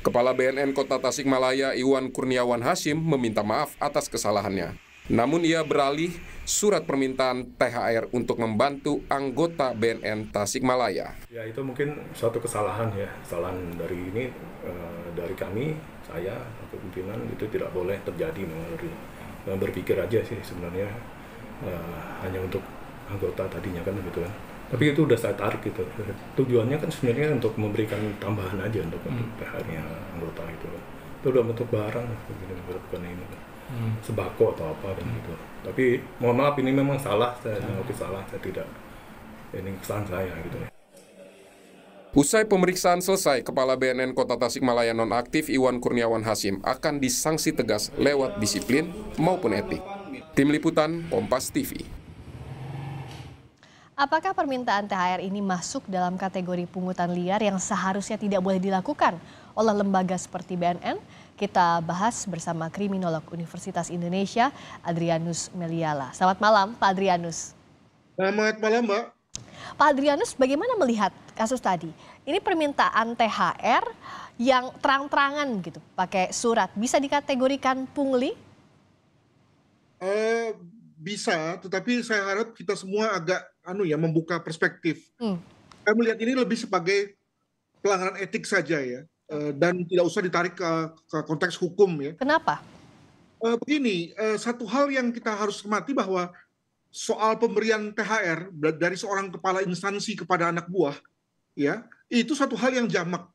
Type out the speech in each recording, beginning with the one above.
Kepala BNN Kota Tasikmalaya Iwan Kurniawan Hashim meminta maaf atas kesalahannya. Namun ia beralih surat permintaan THR untuk membantu anggota BNN Tasikmalaya. Ya itu mungkin suatu kesalahan ya, kesalahan dari ini eh, dari kami, saya, kepimpinan itu tidak boleh terjadi memang nah, berpikir aja sih sebenarnya eh, hanya untuk anggota tadinya kan begitu kan tapi itu udah saya tarik gitu tujuannya kan sebenarnya untuk memberikan tambahan aja untuk, hmm. untuk nya anggota itu itu udah bentuk barang begini bukan ini hmm. sebako atau apa dan hmm. gitu tapi mohon maaf ini memang salah saya melakukan salah saya tidak ini kesan saya gitu ya Usai pemeriksaan selesai, Kepala BNN Kota Tasikmalaya nonaktif Iwan Kurniawan Hasim akan disanksi tegas lewat disiplin maupun etik. Tim Liputan, Kompas TV. Apakah permintaan THR ini masuk dalam kategori pungutan liar yang seharusnya tidak boleh dilakukan oleh lembaga seperti BNN? Kita bahas bersama kriminolog Universitas Indonesia, Adrianus Meliala. Selamat malam, Pak Adrianus. Selamat malam, Mbak. Pak Adrianus, bagaimana melihat kasus tadi? Ini permintaan THR yang terang-terangan gitu, pakai surat. Bisa dikategorikan pungli? Uh, bisa, tetapi saya harap kita semua agak anu ya membuka perspektif. Hmm. Saya melihat ini lebih sebagai pelanggaran etik saja ya e, dan tidak usah ditarik ke, ke konteks hukum ya. Kenapa? E, begini, e, satu hal yang kita harus mati bahwa soal pemberian THR dari seorang kepala instansi kepada anak buah ya, itu satu hal yang jamak.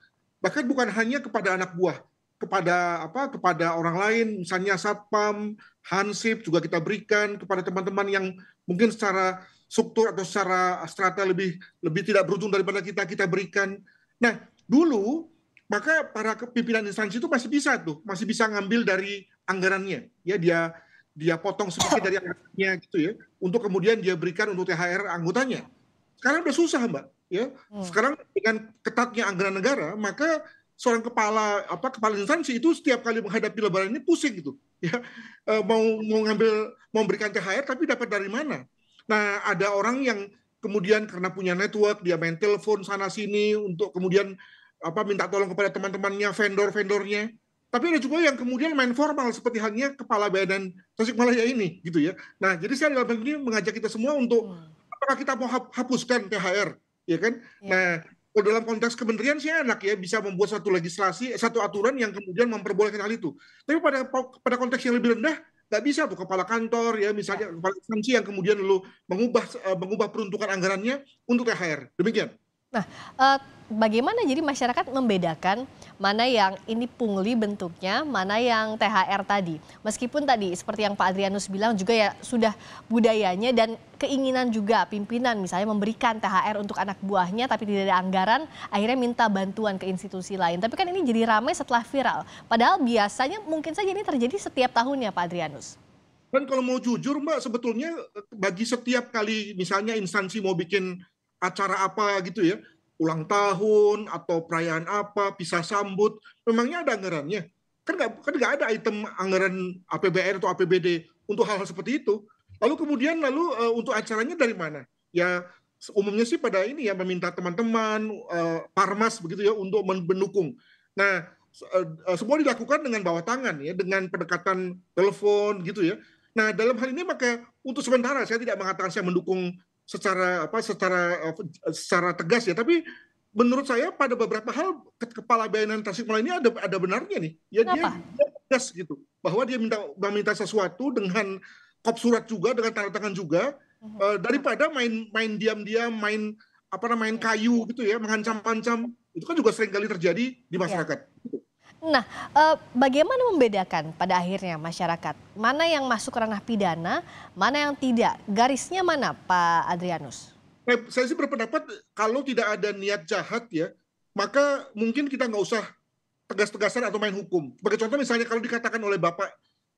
Bahkan bukan hanya kepada anak buah, kepada apa kepada orang lain misalnya satpam, hansip juga kita berikan kepada teman-teman yang mungkin secara struktur atau secara strata lebih lebih tidak berujung daripada kita kita berikan. Nah, dulu maka para pimpinan instansi itu masih bisa tuh, masih bisa ngambil dari anggarannya. Ya dia dia potong sedikit dari anggarannya gitu ya, untuk kemudian dia berikan untuk THR anggotanya. Sekarang udah susah, Mbak, ya. Hmm. Sekarang dengan ketatnya anggaran negara, maka seorang kepala apa kepala instansi itu setiap kali menghadapi lebaran ini pusing gitu ya eh, mau mau ngambil mau memberikan THR tapi dapat dari mana Nah, ada orang yang kemudian karena punya network dia main telepon sana sini untuk kemudian apa minta tolong kepada teman-temannya, vendor-vendornya. Tapi ada juga yang kemudian main formal seperti halnya kepala badan Tasikmalaya ini gitu ya. Nah, jadi saya dalam ini mengajak kita semua untuk hmm. apakah kita mau hapuskan THR, ya kan? Hmm. Nah, kalau dalam konteks kementerian sih enak ya bisa membuat satu legislasi, eh, satu aturan yang kemudian memperbolehkan hal itu. Tapi pada pada konteks yang lebih rendah Nggak bisa tuh kepala kantor ya misalnya ya. kepala instansi yang kemudian lu mengubah eh, mengubah peruntukan anggarannya untuk THR. Demikian. Nah, uh, bagaimana jadi masyarakat membedakan mana yang ini pungli bentuknya, mana yang THR tadi. Meskipun tadi seperti yang Pak Adrianus bilang juga ya sudah budayanya dan keinginan juga pimpinan misalnya memberikan THR untuk anak buahnya tapi tidak ada anggaran, akhirnya minta bantuan ke institusi lain. Tapi kan ini jadi ramai setelah viral. Padahal biasanya mungkin saja ini terjadi setiap tahunnya Pak Adrianus. Kan kalau mau jujur Mbak, sebetulnya bagi setiap kali misalnya instansi mau bikin acara apa gitu ya, ulang tahun atau perayaan apa, bisa sambut, memangnya ada anggarannya? Kan nggak kan nggak ada item anggaran APBN atau APBD untuk hal-hal seperti itu. Lalu kemudian lalu uh, untuk acaranya dari mana? Ya umumnya sih pada ini ya meminta teman-teman uh, parmas begitu ya untuk mendukung. Nah eh, semua dilakukan dengan bawah tangan ya dengan pendekatan telepon gitu ya. Nah dalam hal ini maka untuk sementara saya tidak mengatakan saya mendukung secara apa secara secara tegas ya tapi menurut saya pada beberapa hal kepala BNN Tasikmalaya ini ada ada benarnya nih ya dia, dia tegas gitu bahwa dia minta meminta sesuatu dengan kop surat juga dengan tanda tangan juga uh daripada main main diam-diam main apa namanya main kayu gitu ya mengancam-ancam itu kan juga sering kali terjadi di iya. masyarakat. Ya. Nah, e, bagaimana membedakan pada akhirnya masyarakat mana yang masuk ranah pidana, mana yang tidak? Garisnya mana, Pak Adrianus? Nah, saya sih berpendapat kalau tidak ada niat jahat ya, maka mungkin kita nggak usah tegas-tegasan atau main hukum. Sebagai contoh misalnya kalau dikatakan oleh Bapak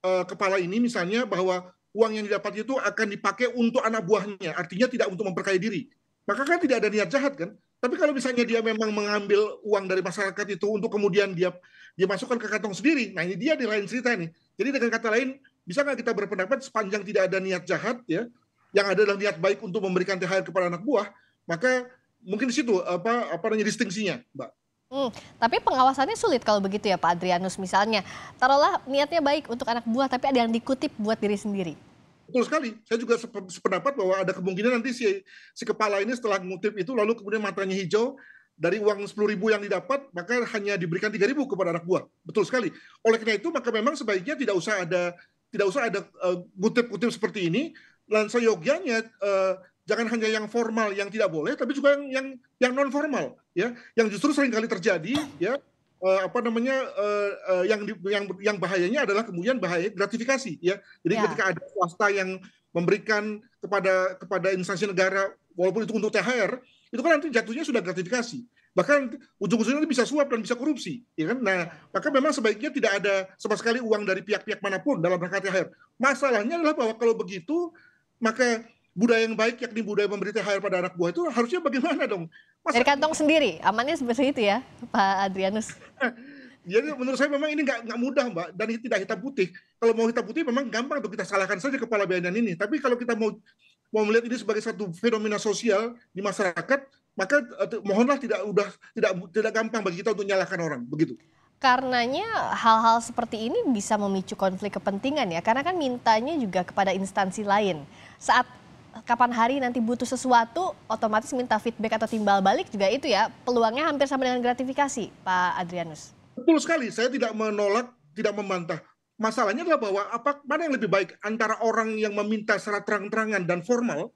e, kepala ini misalnya bahwa uang yang didapat itu akan dipakai untuk anak buahnya, artinya tidak untuk memperkaya diri. Maka kan tidak ada niat jahat kan? Tapi kalau misalnya dia memang mengambil uang dari masyarakat itu untuk kemudian dia dia masukkan ke kantong sendiri, nah ini dia di lain cerita nih. Jadi dengan kata lain, bisa nggak kita berpendapat sepanjang tidak ada niat jahat ya, yang ada adalah niat baik untuk memberikan THR kepada anak buah, maka mungkin di situ apa apa namanya distingsinya, Mbak. Hmm, tapi pengawasannya sulit kalau begitu ya Pak Adrianus misalnya. Taruhlah niatnya baik untuk anak buah tapi ada yang dikutip buat diri sendiri. Betul sekali. Saya juga sependapat bahwa ada kemungkinan nanti si, si kepala ini setelah ngutip itu lalu kemudian matanya hijau dari uang sepuluh ribu yang didapat maka hanya diberikan tiga ribu kepada anak buah. Betul sekali. Oleh karena itu maka memang sebaiknya tidak usah ada tidak usah ada kutip-kutip eh, uh, seperti ini. Dan yogyanya uh, eh, jangan hanya yang formal yang tidak boleh tapi juga yang yang, yang non formal ya yang justru seringkali terjadi ya uh, apa namanya uh, uh, yang yang yang bahayanya adalah kemudian bahaya gratifikasi ya. Jadi ya. ketika ada swasta yang memberikan kepada kepada instansi negara walaupun itu untuk THR, itu kan nanti jatuhnya sudah gratifikasi. Bahkan ujung-ujungnya bisa suap dan bisa korupsi, ya kan? Nah, maka memang sebaiknya tidak ada sama sekali uang dari pihak-pihak manapun dalam rangka THR. Masalahnya adalah bahwa kalau begitu maka budaya yang baik yakni budaya memberi THR pada anak buah itu harusnya bagaimana dong? Masa... Dari kantong sendiri, amannya seperti itu ya Pak Adrianus. Jadi menurut saya memang ini nggak mudah mbak dan tidak hitam putih. Kalau mau hitam putih memang gampang untuk kita salahkan saja kepala BNN ini. Tapi kalau kita mau mau melihat ini sebagai satu fenomena sosial di masyarakat, maka eh, mohonlah tidak udah tidak tidak gampang bagi kita untuk nyalahkan orang begitu. Karenanya hal-hal seperti ini bisa memicu konflik kepentingan ya, karena kan mintanya juga kepada instansi lain. Saat kapan hari nanti butuh sesuatu, otomatis minta feedback atau timbal balik juga itu ya, peluangnya hampir sama dengan gratifikasi, Pak Adrianus. Betul sekali, saya tidak menolak, tidak membantah. Masalahnya adalah bahwa apa mana yang lebih baik antara orang yang meminta secara terang-terangan dan formal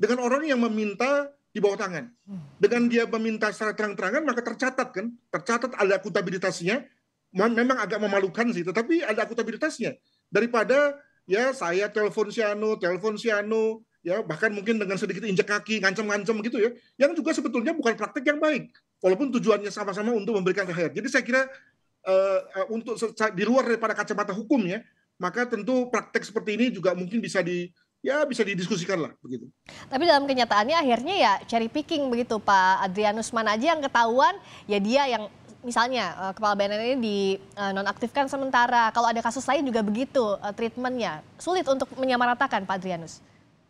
dengan orang yang meminta di bawah tangan. Dengan dia meminta secara terang-terangan maka tercatat kan, tercatat ada akuntabilitasnya. Memang agak memalukan sih, tetapi ada akuntabilitasnya. Daripada ya saya telepon si anu, telepon si anu, ya bahkan mungkin dengan sedikit injek kaki ngancam-ngancam gitu ya yang juga sebetulnya bukan praktek yang baik walaupun tujuannya sama-sama untuk memberikan rakyat jadi saya kira uh, untuk di luar daripada kacamata hukum ya maka tentu praktek seperti ini juga mungkin bisa di ya bisa didiskusikan lah begitu. Tapi dalam kenyataannya akhirnya ya cherry picking begitu Pak Adrianus mana aja yang ketahuan ya dia yang misalnya eh, kepala BNN ini di sementara. Kalau ada kasus lain juga begitu treatmentnya. Sulit untuk menyamaratakan Pak Adrianus.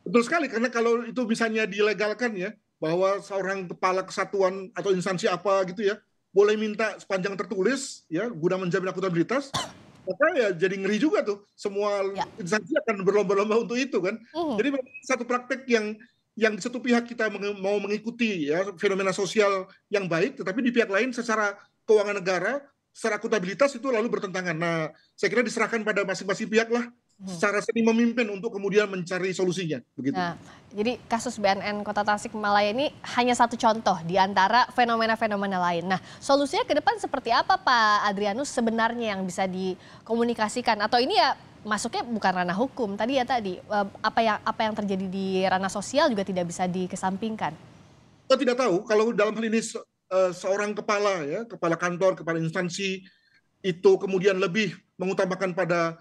Betul sekali karena kalau itu misalnya dilegalkan ya bahwa seorang kepala kesatuan atau instansi apa gitu ya boleh minta sepanjang tertulis ya guna menjamin akuntabilitas maka ya jadi ngeri juga tuh semua ya. instansi akan berlomba-lomba untuk itu kan uhum. Mm-hmm. jadi satu praktek yang yang di satu pihak kita mau mengikuti ya fenomena sosial yang baik, tetapi di pihak lain secara keuangan negara, secara akuntabilitas itu lalu bertentangan. Nah, saya kira diserahkan pada masing-masing pihak lah Hmm. secara seni memimpin untuk kemudian mencari solusinya begitu. Nah, jadi kasus BNN Kota Tasik Malaya ini hanya satu contoh di antara fenomena-fenomena lain. Nah, solusinya ke depan seperti apa Pak Adrianus sebenarnya yang bisa dikomunikasikan atau ini ya masuknya bukan ranah hukum tadi ya tadi eh, apa yang apa yang terjadi di ranah sosial juga tidak bisa dikesampingkan. Kita tidak tahu kalau dalam hal ini eh, seorang kepala ya, kepala kantor, kepala instansi itu kemudian lebih mengutamakan pada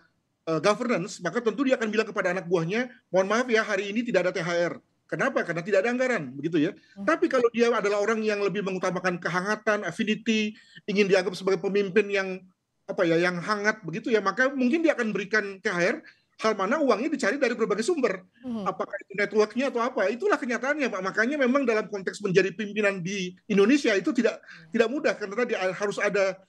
uh, governance, maka tentu dia akan bilang kepada anak buahnya, mohon maaf ya hari ini tidak ada THR. Kenapa? Karena tidak ada anggaran, begitu ya. Hmm. Tapi kalau dia adalah orang yang lebih mengutamakan kehangatan, affinity, ingin dianggap sebagai pemimpin yang apa ya, yang hangat begitu ya, maka mungkin dia akan berikan THR hal mana uangnya dicari dari berbagai sumber. Hmm. Apakah itu networknya atau apa? Itulah kenyataannya, Pak. Makanya memang dalam konteks menjadi pimpinan di Indonesia itu tidak hmm. tidak mudah karena dia harus ada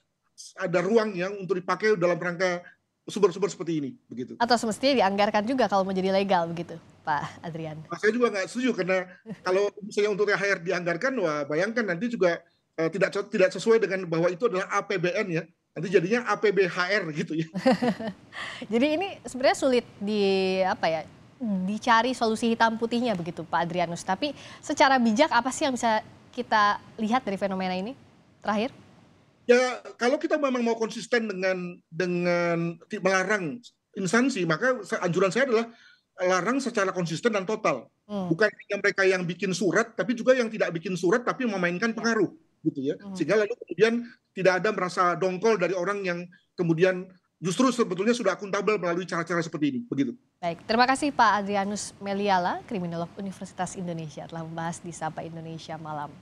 ada ruang yang untuk dipakai dalam rangka sumber-sumber seperti ini begitu. Atau semestinya dianggarkan juga kalau menjadi legal begitu, Pak Adrian. Nah, saya juga nggak setuju karena kalau misalnya untuk THR dianggarkan, wah bayangkan nanti juga eh, tidak tidak sesuai dengan bahwa itu adalah APBN ya. Nanti jadinya APBHR gitu ya. Jadi ini sebenarnya sulit di apa ya? dicari solusi hitam putihnya begitu Pak Adrianus. Tapi secara bijak apa sih yang bisa kita lihat dari fenomena ini terakhir? Ya kalau kita memang mau konsisten dengan dengan melarang instansi, maka anjuran saya adalah larang secara konsisten dan total. Hmm. Bukan hanya mereka yang bikin surat, tapi juga yang tidak bikin surat tapi memainkan ya. pengaruh, gitu ya. Hmm. Sehingga lalu kemudian tidak ada merasa dongkol dari orang yang kemudian justru sebetulnya sudah akuntabel melalui cara-cara seperti ini, begitu. Baik, terima kasih Pak Adrianus Meliala, kriminolog Universitas Indonesia telah membahas di Sapa Indonesia malam.